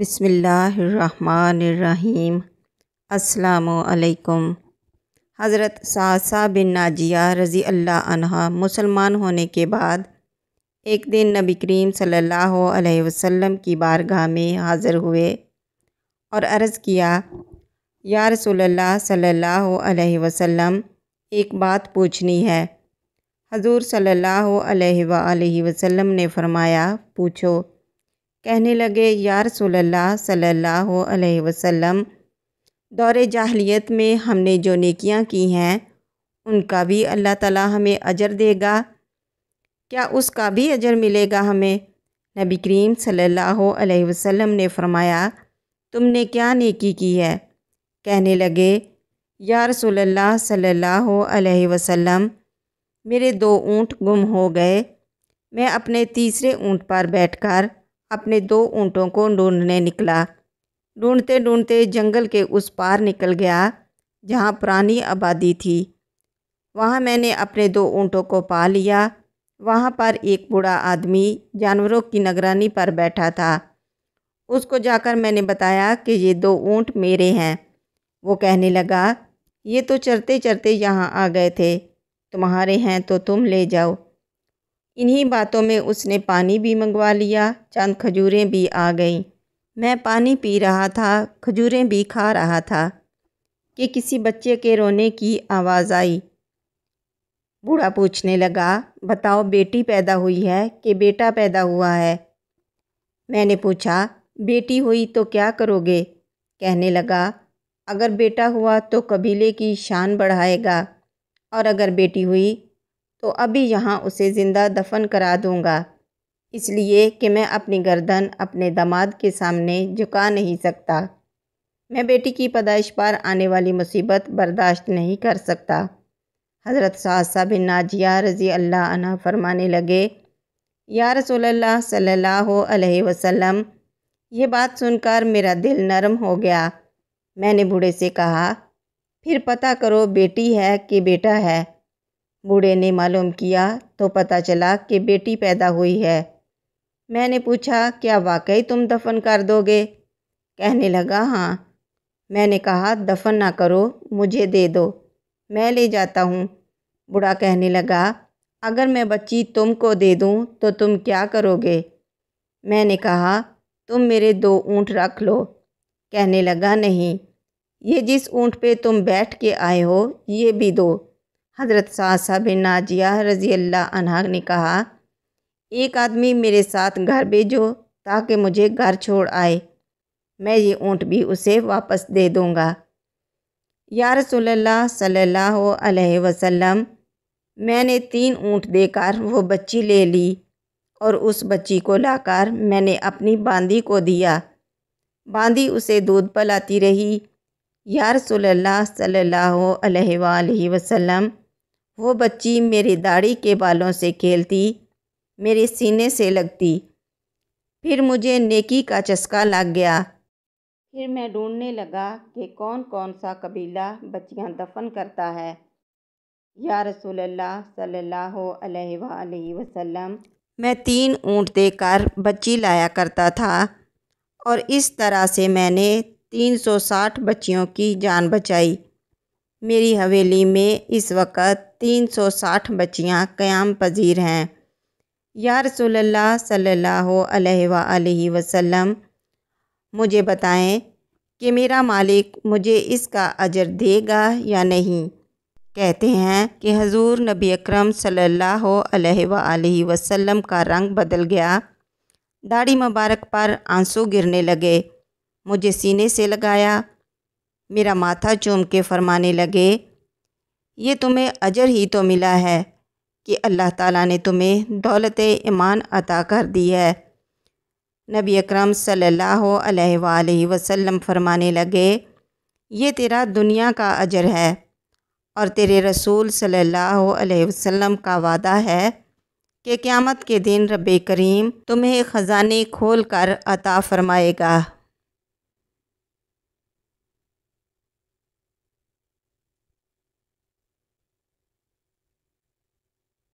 बसमीम् अल्लाम हज़रत सासा बिन नाजिया रज़ी अल्लाह अनहा मुसलमान होने के बाद एक दिन नबी करीम सल्लल्लाहु अलैहि वसल्लम की बारगाह में हाज़िर हुए और अर्ज़ किया या रसोल्ला सल्लल्लाहु अलैहि वसल्लम एक बात पूछनी है हजूर सल्लल्लाहु अलैहि वसल्लम ने फ़रमाया पूछो कहने लगे या रसोल्ला सल्ला वसम दौर जाहलीत में हमने जो नेकियाँ की हैं उनका भी अल्लाह ताला हमें अजर देगा क्या उसका भी अजर मिलेगा हमें नबी करीम सल्लल्लाहु अलैहि वसल्लम ने फरमाया तुमने क्या नेकी की है कहने लगे या रसोल्ला सल्ला अलैहि वसल्लम मेरे दो ऊँट गुम हो गए मैं अपने तीसरे ऊँट पर बैठकर अपने दो ऊँटों को ढूंढने निकला ढूंढते ढूंढते जंगल के उस पार निकल गया जहाँ पुरानी आबादी थी वहाँ मैंने अपने दो ऊँटों को पा लिया वहाँ पर एक बूढ़ा आदमी जानवरों की निगरानी पर बैठा था उसको जाकर मैंने बताया कि ये दो ऊँट मेरे हैं वो कहने लगा ये तो चरते चरते यहाँ आ गए थे तुम्हारे हैं तो तुम ले जाओ इन्हीं बातों में उसने पानी भी मंगवा लिया चंद खजूरें भी आ गईं मैं पानी पी रहा था खजूरें भी खा रहा था कि किसी बच्चे के रोने की आवाज़ आई बूढ़ा पूछने लगा बताओ बेटी पैदा हुई है कि बेटा पैदा हुआ है मैंने पूछा बेटी हुई तो क्या करोगे कहने लगा अगर बेटा हुआ तो कबीले की शान बढ़ाएगा और अगर बेटी हुई तो अभी यहाँ उसे ज़िंदा दफन करा दूँगा इसलिए कि मैं अपनी गर्दन अपने दामाद के सामने झुका नहीं सकता मैं बेटी की पैदाइश पर आने वाली मुसीबत बर्दाश्त नहीं कर सकता हज़रत साहसा बिन नाजिया रज़ी अल्लाह अना फरमाने लगे या रसोल्ला सल्लल्लाहु अलैहि वसल्लम ये बात सुनकर मेरा दिल नरम हो गया मैंने बूढ़े से कहा फिर पता करो बेटी है कि बेटा है बूढ़े ने मालूम किया तो पता चला कि बेटी पैदा हुई है मैंने पूछा क्या वाकई तुम दफन कर दोगे कहने लगा हाँ मैंने कहा दफन ना करो मुझे दे दो मैं ले जाता हूँ बूढ़ा कहने लगा अगर मैं बच्ची तुमको दे दूँ तो तुम क्या करोगे मैंने कहा तुम मेरे दो ऊँट रख लो कहने लगा नहीं ये जिस ऊँट पे तुम बैठ के आए हो ये भी दो हज़रत सासा बिन नाजिया रज़ी अल्लाह अनहा ने कहा एक आदमी मेरे साथ घर भेजो ताकि मुझे घर छोड़ आए मैं ये ऊँट भी उसे वापस दे दूँगा या रसोल्ला सल्ला वसम मैंने तीन ऊँट देकर वो बच्ची ले ली और उस बच्ची को लाकर मैंने अपनी बांदी को दिया बांदी उसे दूध पलाती रही या रसोल्ला सल्लल्लाहु अलैहि वसल्लम वो बच्ची मेरी दाढ़ी के बालों से खेलती मेरे सीने से लगती फिर मुझे नेकी का चस्का लग गया फिर मैं ढूंढने लगा कि कौन कौन सा कबीला बच्चियां दफन करता है या रसूल अल्लाह सल्लल्लाहु अलैहि वसल्लम मैं तीन ऊँट देकर बच्ची लाया करता था और इस तरह से मैंने 360 बच्चियों की जान बचाई मेरी हवेली में इस वक्त 360 बच्चियां क़्याम पजीर हैं या रसोल्ला सल्लल्लाहु अलैहि वसल्लम मुझे बताएं कि मेरा मालिक मुझे इसका अजर देगा या नहीं कहते हैं कि हजूर नबी अकरम सल्लल्लाहु अलैहि वसल्लम का रंग बदल गया दाढ़ी मुबारक पर आंसू गिरने लगे मुझे सीने से लगाया मेरा माथा चूम के फरमाने लगे ये तुम्हें अजर ही तो मिला है कि अल्लाह ताला ने तुम्हें दौलत ईमान अता कर दी है नबी अकरम सल्लल्लाहु अलैहि वसल्लम फरमाने लगे ये तेरा दुनिया का अजर है और तेरे रसूल सल्लल्लाहु अलैहि वसल्लम का वादा है कि क़्यामत के दिन रब करीम तुम्हें ख़जाने खोल कर अता फ़रमाएगा